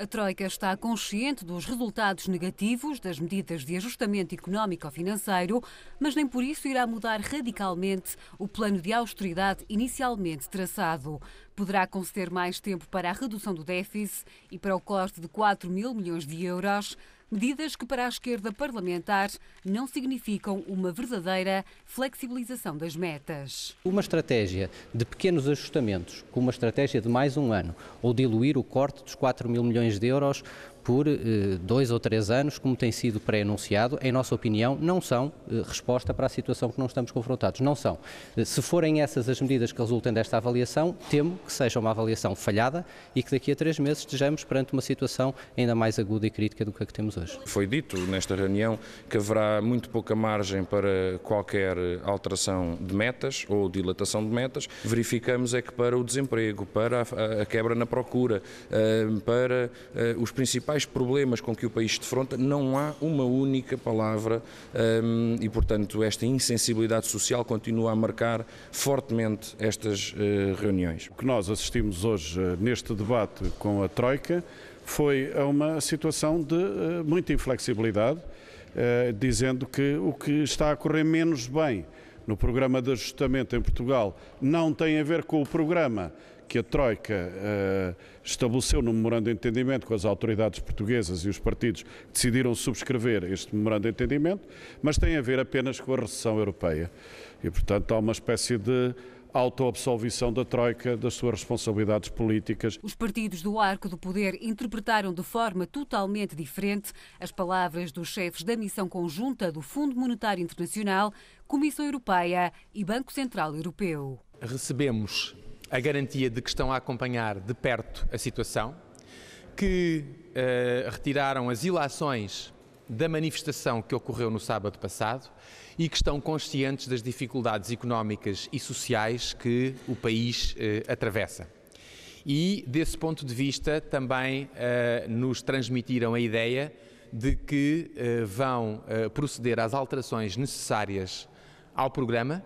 A Troika está consciente dos resultados negativos das medidas de ajustamento económico-financeiro, mas nem por isso irá mudar radicalmente o plano de austeridade inicialmente traçado poderá conceder mais tempo para a redução do déficit e para o corte de 4 mil milhões de euros, medidas que para a esquerda parlamentar não significam uma verdadeira flexibilização das metas. Uma estratégia de pequenos ajustamentos, com uma estratégia de mais um ano, ou diluir o corte dos 4 mil milhões de euros por eh, dois ou três anos, como tem sido pré-anunciado, em nossa opinião, não são eh, resposta para a situação que não estamos confrontados. Não são. Eh, se forem essas as medidas que resultem desta avaliação, temo que seja uma avaliação falhada e que daqui a três meses estejamos perante uma situação ainda mais aguda e crítica do que a que temos hoje. Foi dito nesta reunião que haverá muito pouca margem para qualquer alteração de metas ou dilatação de metas. Verificamos é que para o desemprego, para a, quebra na procura, para os principais principais problemas com que o país se defronta, não há uma única palavra um, e, portanto, esta insensibilidade social continua a marcar fortemente estas uh, reuniões. O que nós assistimos hoje eh, neste debate com a Troika foi a uma situação de uh, muita inflexibilidade, dizendo que o que está a correr menos bem no programa de ajustamento em Portugal não tem a ver com o programa que a Troika uh, estabeleceu no memorando de entendimento com as autoridades portuguesas e os partidos que decidiram subscrever este memorando de entendimento, mas tem a ver apenas com a recessão europeia. E, portanto, há uma espécie de autoabsolvição da Troika das suas responsabilidades políticas. Os partidos do arco do poder interpretaram de forma totalmente diferente as palavras dos chefes da missão conjunta do Fundo Monetário Internacional, Comissão Europeia e Banco Central Europeu. Recebemos a garantia de que estão a acompanhar de perto a situação, que uh, retiraram as ilações da manifestação que ocorreu no sábado passado e que estão conscientes das dificuldades económicas e sociais que o país eh, atravessa. E, desse ponto de vista, também eh, nos transmitiram a ideia de que eh, vão eh, proceder às alterações necessárias ao programa,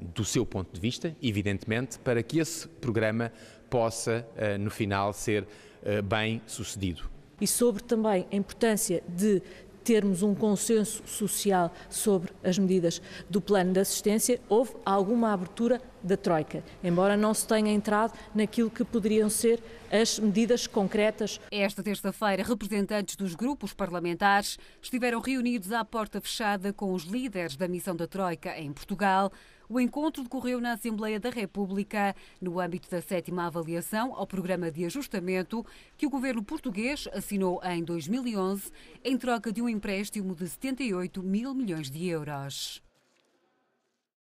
do seu ponto de vista, evidentemente, para que esse programa possa, eh, no final, ser eh, bem sucedido e sobre também a importância de termos um consenso social sobre as medidas do plano de assistência, houve alguma abertura da Troika, embora não se tenha entrado naquilo que poderiam ser as medidas concretas. Esta terça-feira, representantes dos grupos parlamentares estiveram reunidos à porta fechada com os líderes da missão da Troika em Portugal o encontro decorreu na Assembleia da República, no âmbito da sétima avaliação ao programa de ajustamento que o governo português assinou em 2011, em troca de um empréstimo de 78 mil milhões de euros.